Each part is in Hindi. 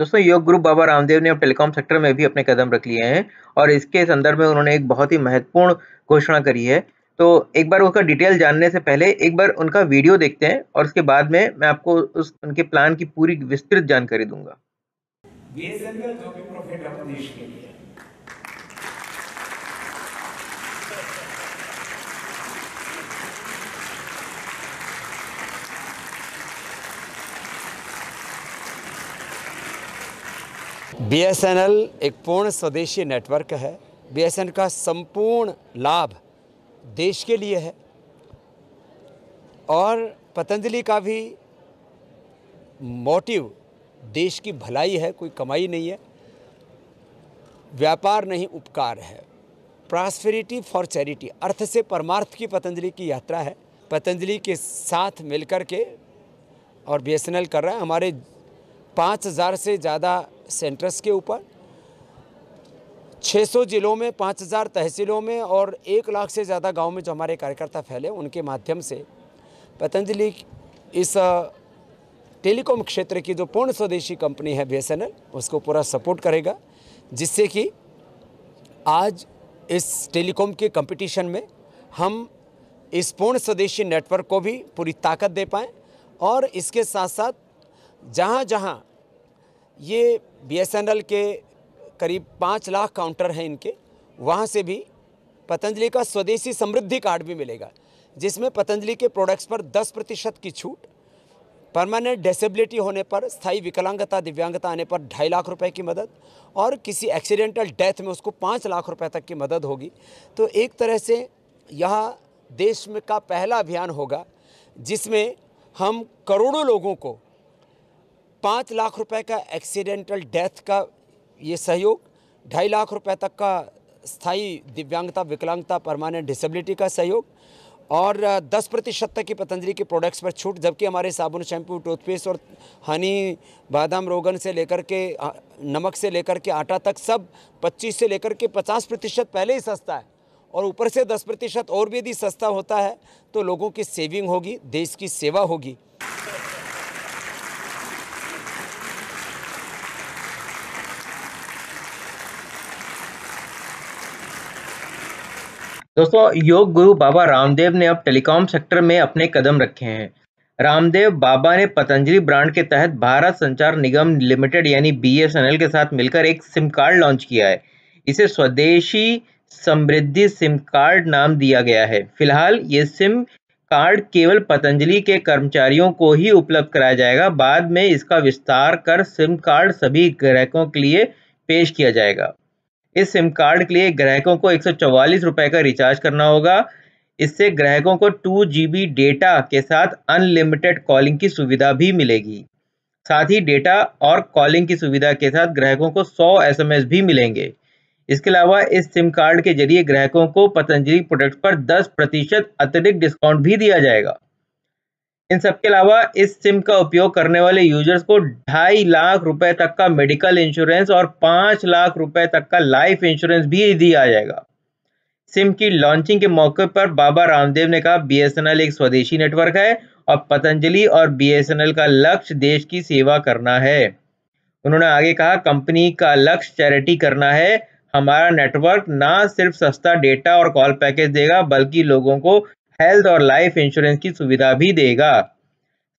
दोस्तों योग ग्रुप बाबा रामदेव ने अब टेलीकॉम सेक्टर में भी अपने कदम रख लिए हैं और इसके संदर्भ में उन्होंने एक बहुत ही महत्वपूर्ण घोषणा करी है तो एक बार उसका डिटेल जानने से पहले एक बार उनका वीडियो देखते हैं और उसके बाद में मैं आपको उस उनके प्लान की पूरी विस्तृत जानकारी दूंगा बीएसएनएल एक पूर्ण स्वदेशी नेटवर्क है बीएसएनएल का संपूर्ण लाभ देश के लिए है और पतंजलि का भी मोटिव देश की भलाई है कोई कमाई नहीं है व्यापार नहीं उपकार है प्रॉस्फेरिटी फॉर चैरिटी अर्थ से परमार्थ की पतंजलि की यात्रा है पतंजलि के साथ मिलकर के और बी कर रहा है हमारे पाँच हज़ार से ज़्यादा सेंटर्स के ऊपर 600 जिलों में 5000 तहसीलों में और एक लाख से ज़्यादा गांव में जो हमारे कार्यकर्ता फैले उनके माध्यम से पतंजलि इस टेलीकॉम क्षेत्र की जो पूर्ण स्वदेशी कंपनी है बी उसको पूरा सपोर्ट करेगा जिससे कि आज इस टेलीकॉम के कंपटीशन में हम इस पूर्ण स्वदेशी नेटवर्क को भी पूरी ताकत दे पाएँ और इसके साथ साथ जहाँ जहाँ ये बीएसएनएल के करीब पाँच लाख काउंटर हैं इनके वहाँ से भी पतंजलि का स्वदेशी समृद्धि कार्ड भी मिलेगा जिसमें पतंजलि के प्रोडक्ट्स पर 10 प्रतिशत की छूट परमानेंट डिसेबिलिटी होने पर स्थायी विकलांगता दिव्यांगता आने पर ढाई लाख रुपए की मदद और किसी एक्सीडेंटल डेथ में उसको पाँच लाख रुपए तक की मदद होगी तो एक तरह से यह देश में का पहला अभियान होगा जिसमें हम करोड़ों लोगों को पाँच लाख रुपए का एक्सीडेंटल डेथ का ये सहयोग ढाई लाख रुपए तक का स्थायी दिव्यांगता विकलांगता परमानेंट डिसेबिलिटी का सहयोग और दस प्रतिशत तक की पतंजलि के प्रोडक्ट्स पर छूट जबकि हमारे साबुन शैम्पू टूथपेस्ट और हनी बादाम रोगन से लेकर के नमक से लेकर के आटा तक सब 25 से लेकर के 50 प्रतिशत पहले ही सस्ता है और ऊपर से 10 प्रतिशत और भी यदि सस्ता होता है तो लोगों की सेविंग होगी देश की सेवा होगी दोस्तों योग गुरु बाबा रामदेव ने अब टेलीकॉम सेक्टर में अपने कदम रखे हैं रामदेव बाबा ने पतंजलि ब्रांड के तहत भारत संचार निगम लिमिटेड यानी बीएसएनएल के साथ मिलकर एक सिम कार्ड लॉन्च किया है इसे स्वदेशी समृद्धि सिम कार्ड नाम दिया गया है फिलहाल ये सिम कार्ड केवल पतंजलि के कर्मचारियों को ही उपलब्ध कराया जाएगा बाद में इसका विस्तार कर सिम कार्ड सभी ग्राहकों के लिए पेश किया जाएगा इस सिम कार्ड के लिए ग्राहकों को एक रुपए का रिचार्ज करना होगा इससे ग्राहकों को टू जी डेटा के साथ अनलिमिटेड कॉलिंग की सुविधा भी मिलेगी साथ ही डेटा और कॉलिंग की सुविधा के साथ ग्राहकों को 100 एसएमएस भी मिलेंगे इसके अलावा इस सिम कार्ड के जरिए ग्राहकों को पतंजलि प्रोडक्ट पर 10 प्रतिशत अतिरिक्त डिस्काउंट भी दिया जाएगा इन सबके अलावा इस सिम का उपयोग करने वाले यूजर्स को ढाई लाख रुपए तक का मेडिकल इंश्योरेंस और पांच लाख रुपए तक का लाइफ इंश्योरेंस भी दिया जाएगा सिम की लॉन्चिंग के मौके पर बाबा रामदेव ने कहा बीएसएनएल एक स्वदेशी नेटवर्क है और पतंजलि और बीएसएनएल का लक्ष्य देश की सेवा करना है उन्होंने आगे कहा कंपनी का लक्ष्य चैरिटी करना है हमारा नेटवर्क ना सिर्फ सस्ता डेटा और कॉल पैकेज देगा बल्कि लोगों को हेल्थ और लाइफ इंश्योरेंस की सुविधा भी देगा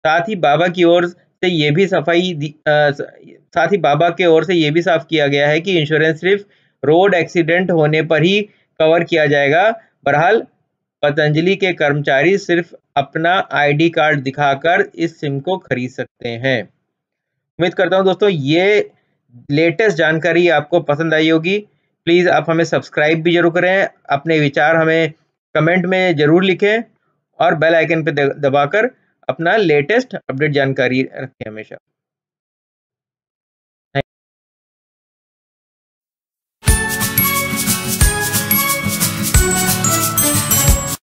साथ ही बाबा की ओर से ये भी सफाई साथ ही बाबा के ओर से ये भी साफ किया गया है कि इंश्योरेंस सिर्फ रोड एक्सीडेंट होने पर ही कवर किया जाएगा बहरहाल पतंजलि के कर्मचारी सिर्फ अपना आईडी कार्ड दिखाकर इस सिम को खरीद सकते हैं उम्मीद करता हूं दोस्तों ये लेटेस्ट जानकारी आपको पसंद आई होगी प्लीज़ आप हमें सब्सक्राइब भी जरूर करें अपने विचार हमें कमेंट में ज़रूर लिखें और बेल आइकन पर दबाकर अपना लेटेस्ट अपडेट जानकारी रखें हमेशा